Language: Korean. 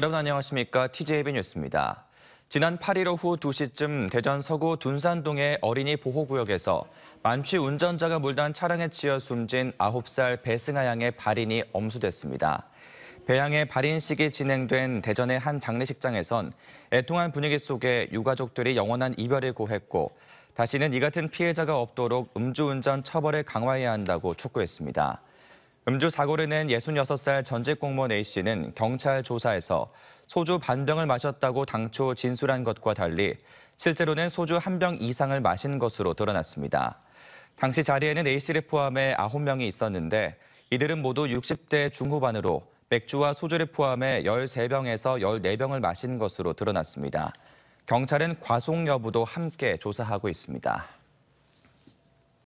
여러분 안녕하십니까? TJB 뉴스입니다. 지난 8일 오후 2시쯤 대전 서구 둔산동의 어린이 보호구역에서 만취 운전자가 몰던 차량에 치여 숨진 9살 배승하 양의 발인이 엄수됐습니다. 배양의 발인식이 진행된 대전의 한 장례식장에선 애통한 분위기 속에 유가족들이 영원한 이별을 고했고 다시는 이 같은 피해자가 없도록 음주운전 처벌을 강화해야 한다고 촉구했습니다. 음주 사고를 낸 66살 전직 공무원 A씨는 경찰 조사에서 소주 반병을 마셨다고 당초 진술한 것과 달리 실제로는 소주 한 병 이상을 마신 것으로 드러났습니다. 당시 자리에는 A씨를 포함해 9명이 있었는데 이들은 모두 60대 중후반으로 맥주와 소주를 포함해 13병에서 14병을 마신 것으로 드러났습니다. 경찰은 과속 여부도 함께 조사하고 있습니다.